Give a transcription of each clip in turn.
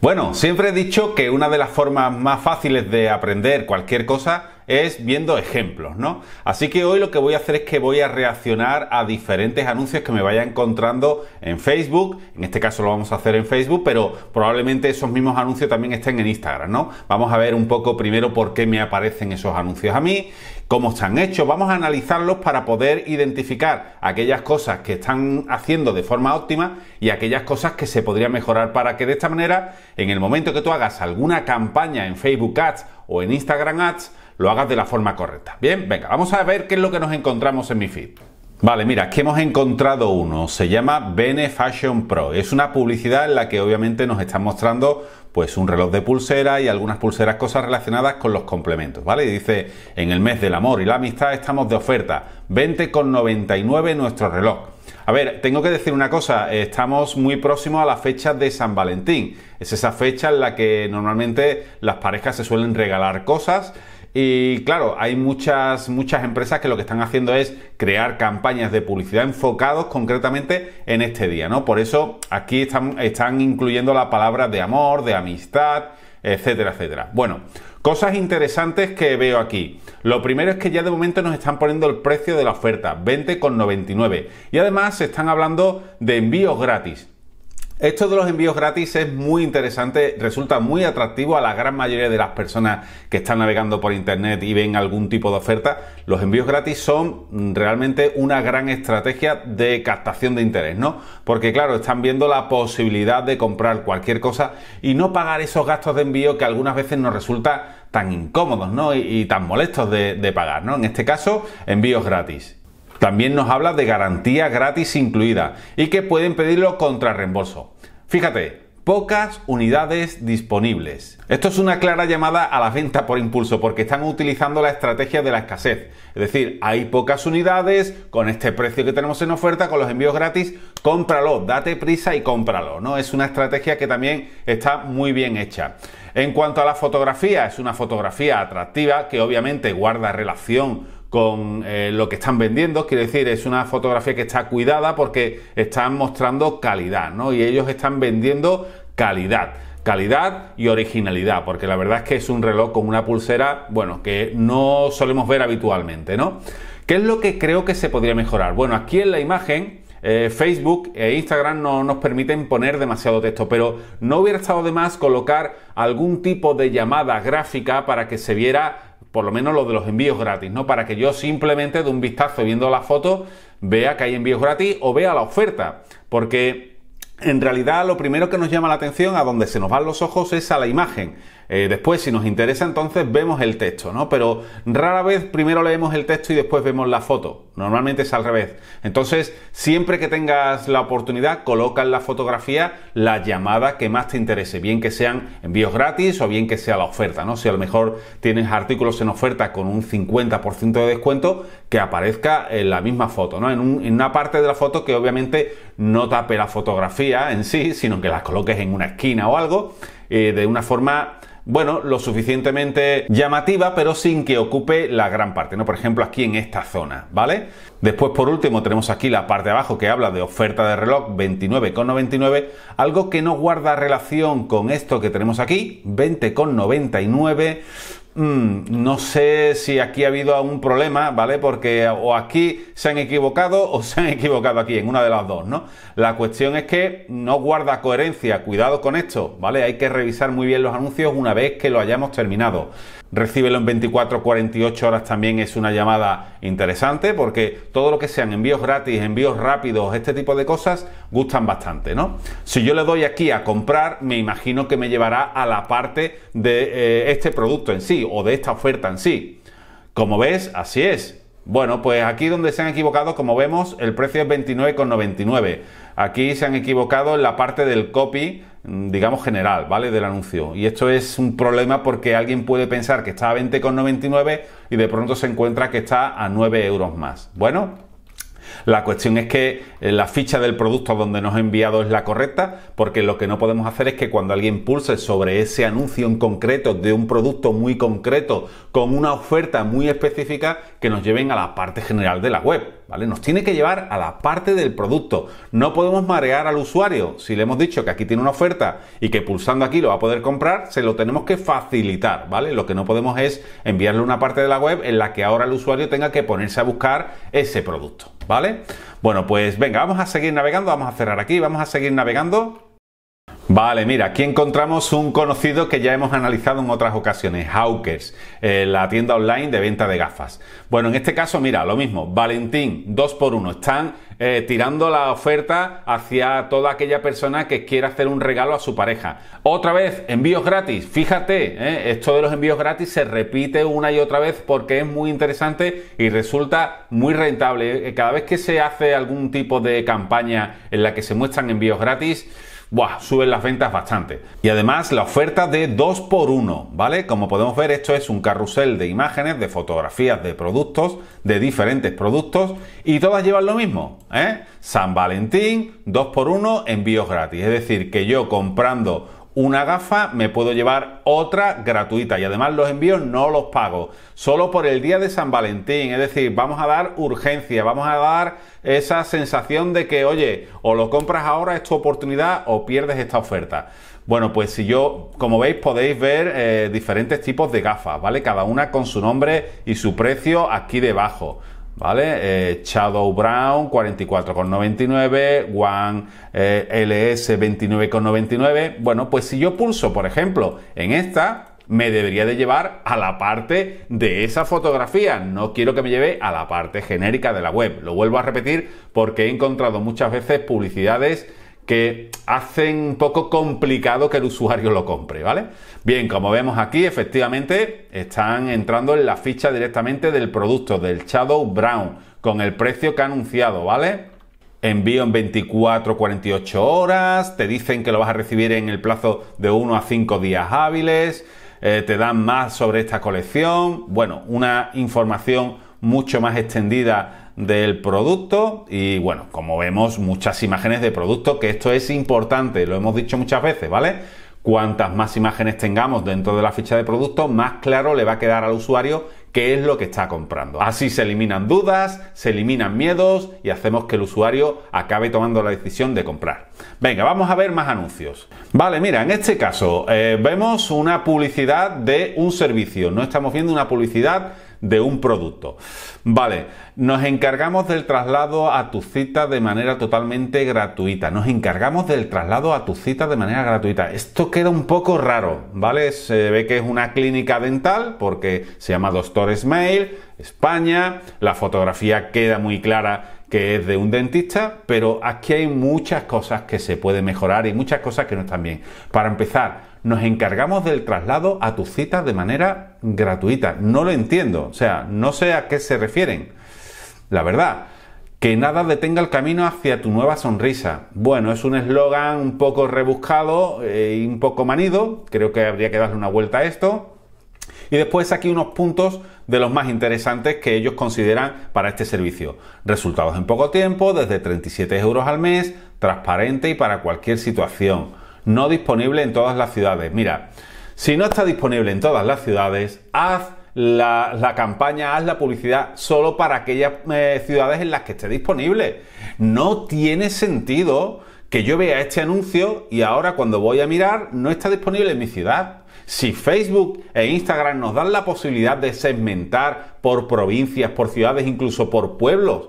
Bueno, siempre he dicho que una de las formas más fáciles de aprender cualquier cosa es viendo ejemplos, ¿no? Así que hoy lo que voy a hacer es que voy a reaccionar a diferentes anuncios que me vaya encontrando en Facebook. En este caso lo vamos a hacer en Facebook, pero probablemente esos mismos anuncios también estén en Instagram, ¿no? Vamos a ver un poco primero por qué me aparecen esos anuncios a mí, cómo están hechos. Vamos a analizarlos para poder identificar aquellas cosas que están haciendo de forma óptima y aquellas cosas que se podrían mejorar para que de esta manera, en el momento que tú hagas alguna campaña en Facebook Ads o en Instagram Ads, lo hagas de la forma correcta. Bien, venga, vamos a ver qué es lo que nos encontramos en mi feed. Vale, mira, aquí hemos encontrado uno, se llama Bene Fashion Pro. Es una publicidad en la que obviamente nos están mostrando pues un reloj de pulsera y algunas pulseras cosas relacionadas con los complementos, ¿vale? Y dice, en el mes del amor y la amistad estamos de oferta, 20,99 nuestro reloj. A ver, tengo que decir una cosa, estamos muy próximos a la fecha de San Valentín. Es esa fecha en la que normalmente las parejas se suelen regalar cosas y claro, hay muchas, muchas empresas que lo que están haciendo es crear campañas de publicidad enfocados concretamente en este día, ¿no? Por eso aquí están, están incluyendo la palabra de amor, de amistad, etcétera, etcétera. Bueno, cosas interesantes que veo aquí. Lo primero es que ya de momento nos están poniendo el precio de la oferta, 20,99. Y además se están hablando de envíos gratis. Esto de los envíos gratis es muy interesante, resulta muy atractivo a la gran mayoría de las personas que están navegando por internet y ven algún tipo de oferta. Los envíos gratis son realmente una gran estrategia de captación de interés, ¿no? Porque claro, están viendo la posibilidad de comprar cualquier cosa y no pagar esos gastos de envío que algunas veces nos resulta tan incómodos ¿no? y, tan molestos de, de pagar. ¿no? En este caso, envíos gratis. También nos habla de garantía gratis incluida y que pueden pedirlo contra reembolso. Fíjate, pocas unidades disponibles. Esto es una clara llamada a la venta por impulso porque están utilizando la estrategia de la escasez. Es decir, hay pocas unidades, con este precio que tenemos en oferta, con los envíos gratis, cómpralo, date prisa y cómpralo. ¿no? Es una estrategia que también está muy bien hecha. En cuanto a la fotografía, es una fotografía atractiva que obviamente guarda relación con eh, lo que están vendiendo. Quiero decir, es una fotografía que está cuidada porque están mostrando calidad, ¿no? Y ellos están vendiendo calidad. Calidad y originalidad, porque la verdad es que es un reloj con una pulsera, bueno, que no solemos ver habitualmente, ¿no? ¿Qué es lo que creo que se podría mejorar? Bueno, aquí en la imagen eh, Facebook e Instagram no nos permiten poner demasiado texto, pero no hubiera estado de más colocar algún tipo de llamada gráfica para que se viera por lo menos lo de los envíos gratis, ¿no? Para que yo simplemente de un vistazo viendo la foto vea que hay envíos gratis o vea la oferta, porque en realidad lo primero que nos llama la atención, a donde se nos van los ojos, es a la imagen. Eh, después, si nos interesa, entonces vemos el texto, ¿no? Pero rara vez primero leemos el texto y después vemos la foto. Normalmente es al revés. Entonces, siempre que tengas la oportunidad, coloca en la fotografía la llamada que más te interese, bien que sean envíos gratis o bien que sea la oferta, ¿no? Si a lo mejor tienes artículos en oferta con un 50% de descuento, que aparezca en la misma foto, ¿no? en una parte de la foto que obviamente no tape la fotografía en sí, sino que las coloques en una esquina o algo, eh, de una forma bueno, lo suficientemente llamativa, pero sin que ocupe la gran parte, ¿no? Por ejemplo, aquí en esta zona, ¿vale? Después, por último, tenemos aquí la parte de abajo que habla de oferta de reloj 29,99, algo que no guarda relación con esto que tenemos aquí, 20,99, Mm, no sé si aquí ha habido algún problema, ¿vale? Porque o aquí se han equivocado o se han equivocado aquí, en una de las dos, ¿no? La cuestión es que no guarda coherencia, cuidado con esto, ¿vale? Hay que revisar muy bien los anuncios una vez que lo hayamos terminado. Recíbelo en 24 48 horas también es una llamada interesante porque todo lo que sean envíos gratis, envíos rápidos, este tipo de cosas gustan bastante, ¿no? Si yo le doy aquí a comprar, me imagino que me llevará a la parte de eh, este producto en sí o de esta oferta en sí. Como ves, así es. Bueno, pues aquí donde se han equivocado, como vemos, el precio es 29,99. Aquí se han equivocado en la parte del copy, mm, digamos general, ¿vale? Del anuncio. Y esto es un problema porque alguien puede pensar que está a 20,99 y de pronto se encuentra que está a 9 euros más. Bueno, la cuestión es que eh, la ficha del producto donde nos ha enviado es la correcta, porque lo que no podemos hacer es que cuando alguien pulse sobre ese anuncio en concreto de un producto muy concreto con una oferta muy específica que nos lleven a la parte general de la web. ¿vale? Nos tiene que llevar a la parte del producto. No podemos marear al usuario. Si le hemos dicho que aquí tiene una oferta y que pulsando aquí lo va a poder comprar, se lo tenemos que facilitar, ¿vale? Lo que no podemos es enviarle una parte de la web en la que ahora el usuario tenga que ponerse a buscar ese producto, ¿vale? Bueno, pues venga, vamos a seguir navegando, vamos a cerrar aquí, vamos a seguir navegando. Vale, mira, aquí encontramos un conocido que ya hemos analizado en otras ocasiones, Hawkers, eh, la tienda online de venta de gafas. Bueno, en este caso, mira, lo mismo, Valentín, 2x1, están eh, tirando la oferta hacia toda aquella persona que quiera hacer un regalo a su pareja. Otra vez, envíos gratis. Fíjate, eh, esto de los envíos gratis se repite una y otra vez porque es muy interesante y resulta muy rentable. Cada vez que se hace algún tipo de campaña en la que se muestran envíos gratis, ¡buah! suben las ventas bastante. Y además la oferta de 2 por 1 ¿vale? Como podemos ver, esto es un carrusel de imágenes, de fotografías, de productos, de diferentes productos, y todas llevan lo mismo, ¿eh? San Valentín, 2 por 1 envíos gratis. Es decir, que yo comprando una gafa, me puedo llevar otra gratuita y además los envíos no los pago, solo por el día de San Valentín, es decir, vamos a dar urgencia, vamos a dar esa sensación de que, oye, o lo compras ahora es tu oportunidad o pierdes esta oferta. Bueno, pues si yo, como veis, podéis ver eh, diferentes tipos de gafas, ¿vale? Cada una con su nombre y su precio aquí debajo. ¿vale? Eh, Shadow Brown 44,99, One eh, LS 29,99. Bueno, pues si yo pulso, por ejemplo, en esta, me debería de llevar a la parte de esa fotografía. No quiero que me lleve a la parte genérica de la web. Lo vuelvo a repetir porque he encontrado muchas veces publicidades que hacen un poco complicado que el usuario lo compre, ¿vale? Bien, como vemos aquí, efectivamente están entrando en la ficha directamente del producto, del Shadow Brown, con el precio que ha anunciado, ¿vale? Envío en 24, 48 horas, te dicen que lo vas a recibir en el plazo de 1 a 5 días hábiles, eh, te dan más sobre esta colección, bueno, una información mucho más extendida del producto y bueno, como vemos muchas imágenes de producto, que esto es importante, lo hemos dicho muchas veces, ¿vale? Cuantas más imágenes tengamos dentro de la ficha de producto, más claro le va a quedar al usuario qué es lo que está comprando. Así se eliminan dudas, se eliminan miedos y hacemos que el usuario acabe tomando la decisión de comprar. Venga, vamos a ver más anuncios. Vale, mira, en este caso eh, vemos una publicidad de un servicio, no estamos viendo una publicidad de un producto. Vale, nos encargamos del traslado a tu cita de manera totalmente gratuita. Nos encargamos del traslado a tu cita de manera gratuita. Esto queda un poco raro, ¿vale? Se ve que es una clínica dental porque se llama Doctor Mail, España. La fotografía queda muy clara que es de un dentista, pero aquí hay muchas cosas que se pueden mejorar y muchas cosas que no están bien. Para empezar, nos encargamos del traslado a tus citas de manera gratuita. No lo entiendo, o sea, no sé a qué se refieren. La verdad, que nada detenga el camino hacia tu nueva sonrisa. Bueno, es un eslogan un poco rebuscado eh, y un poco manido, creo que habría que darle una vuelta a esto. Y después aquí unos puntos de los más interesantes que ellos consideran para este servicio. Resultados en poco tiempo, desde 37 euros al mes, transparente y para cualquier situación. No disponible en todas las ciudades. Mira, si no está disponible en todas las ciudades, haz la, campaña, haz la publicidad solo para aquellas eh, ciudades en las que esté disponible. No tiene sentido que yo vea este anuncio y ahora cuando voy a mirar no está disponible en mi ciudad. Si Facebook e Instagram nos dan la posibilidad de segmentar por provincias, por ciudades, incluso por pueblos,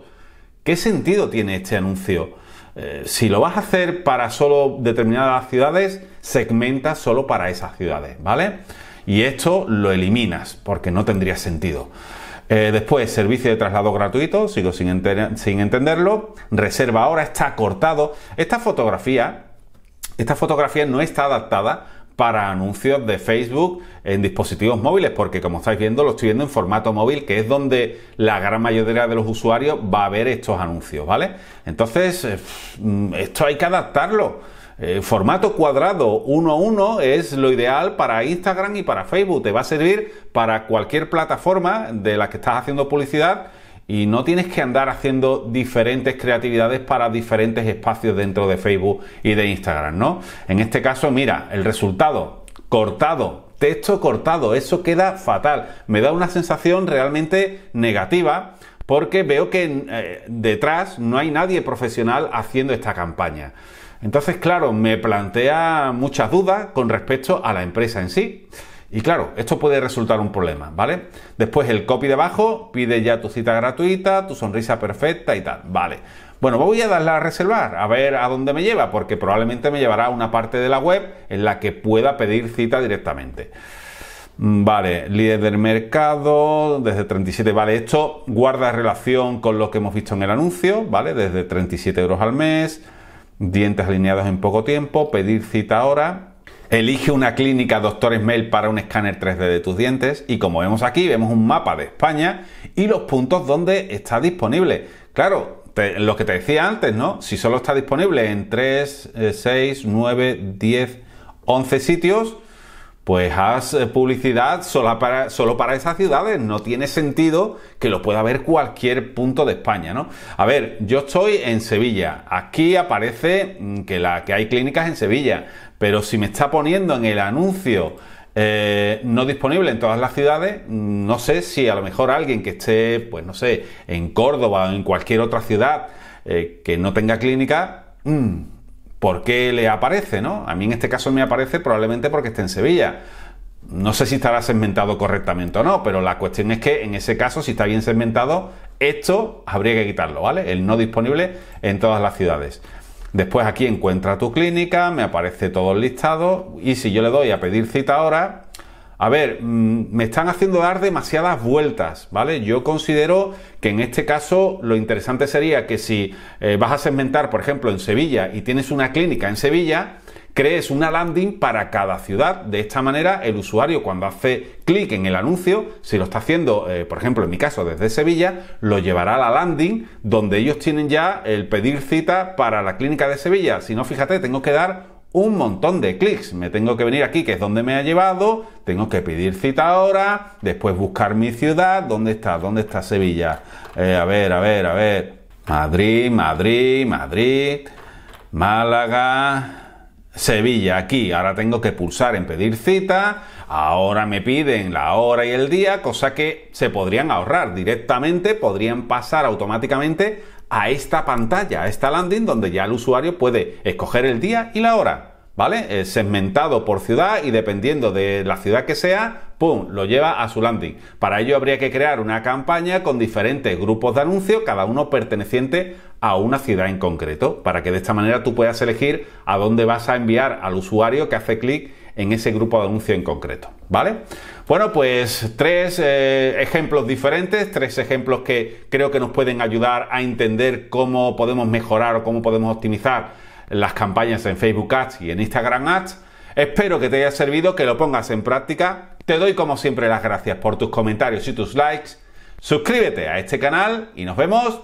¿qué sentido tiene este anuncio? Eh, si lo vas a hacer para solo determinadas ciudades, segmenta solo para esas ciudades, ¿vale? Y esto lo eliminas, porque no tendría sentido. Eh, después, servicio de traslado gratuito, sigo sin, sin entenderlo. Reserva ahora está cortado. Esta fotografía, esta fotografía no está adaptada para anuncios de Facebook en dispositivos móviles, porque como estáis viendo lo estoy viendo en formato móvil, que es donde la gran mayoría de los usuarios va a ver estos anuncios, ¿vale? Entonces, eh, mm, esto hay que adaptarlo. Eh, formato cuadrado 1 a 1 es lo ideal para Instagram y para Facebook. Te va a servir para cualquier plataforma de la que estás haciendo publicidad y no tienes que andar haciendo diferentes creatividades para diferentes espacios dentro de Facebook y de Instagram, ¿no? En este caso, mira, el resultado cortado, texto cortado, eso queda fatal. Me da una sensación realmente negativa porque veo que eh, detrás no hay nadie profesional haciendo esta campaña. Entonces, claro, me plantea muchas dudas con respecto a la empresa en sí. Y claro, esto puede resultar un problema, ¿vale? Después el copy abajo pide ya tu cita gratuita, tu sonrisa perfecta y tal, ¿vale? Bueno, voy a darle a reservar, a ver a dónde me lleva, porque probablemente me llevará a una parte de la web en la que pueda pedir cita directamente. Mm, vale, líder del mercado, desde 37, vale, esto guarda relación con lo que hemos visto en el anuncio, ¿vale? Desde 37 euros al mes, dientes alineados en poco tiempo, pedir cita ahora, Elige una clínica Doctores Mail para un escáner 3D de tus dientes y como vemos aquí, vemos un mapa de España y los puntos donde está disponible. Claro, lo que te decía antes, ¿no? Si solo está disponible en 3, 6, 9, 10, 11 sitios, pues haz eh, publicidad solo para, solo para esas ciudades. No tiene sentido que lo pueda ver cualquier punto de España, ¿no? A ver, yo estoy en Sevilla. Aquí aparece mm, que, la, que hay clínicas en Sevilla. Pero si me está poniendo en el anuncio eh, no disponible en todas las ciudades, mm, no sé si a lo mejor alguien que esté, pues no sé, en Córdoba o en cualquier otra ciudad eh, que no tenga clínica, mm, ¿por qué le aparece? ¿no? A mí en este caso me aparece probablemente porque esté en Sevilla. No sé si estará segmentado correctamente o no, pero la cuestión es que en ese caso, si está bien segmentado, esto habría que quitarlo, ¿vale? El no disponible en todas las ciudades. Después aquí encuentra tu clínica, me aparece todo el listado y si yo le doy a pedir cita ahora, a ver, mm, me están haciendo dar demasiadas vueltas, ¿vale? Yo considero que en este caso lo interesante sería que si eh, vas a segmentar, por ejemplo, en Sevilla y tienes una clínica en Sevilla, crees una landing para cada ciudad. De esta manera, el usuario cuando hace clic en el anuncio, si lo está haciendo, eh, por ejemplo, en mi caso desde Sevilla, lo llevará a la landing donde ellos tienen ya el pedir cita para la clínica de Sevilla. Si no, fíjate, tengo que dar un montón de clics. Me tengo que venir aquí, que es donde me ha llevado, tengo que pedir cita ahora, después buscar mi ciudad, ¿dónde está? ¿Dónde está Sevilla? Eh, a ver, a ver, a ver. Madrid, Madrid, Madrid, Málaga, Sevilla aquí, ahora tengo que pulsar en pedir cita, ahora me piden la hora y el día, cosa que se podrían ahorrar directamente, podrían pasar automáticamente a esta pantalla, a esta landing donde ya el usuario puede escoger el día y la hora. ¿vale? Eh, segmentado por ciudad y dependiendo de la ciudad que sea, ¡pum!, lo lleva a su landing. Para ello habría que crear una campaña con diferentes grupos de anuncios, cada uno perteneciente a una ciudad en concreto, para que de esta manera tú puedas elegir a dónde vas a enviar al usuario que hace clic en ese grupo de anuncio en concreto, ¿vale? Bueno, pues tres eh, ejemplos diferentes, tres ejemplos que creo que nos pueden ayudar a entender cómo podemos mejorar o cómo podemos optimizar las campañas en Facebook Ads y en Instagram Ads. Espero que te haya servido, que lo pongas en práctica. Te doy como siempre las gracias por tus comentarios y tus likes. Suscríbete a este canal y nos vemos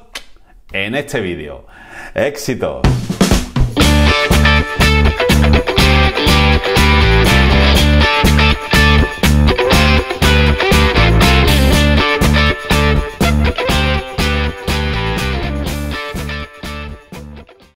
en este vídeo. ¡Éxitos!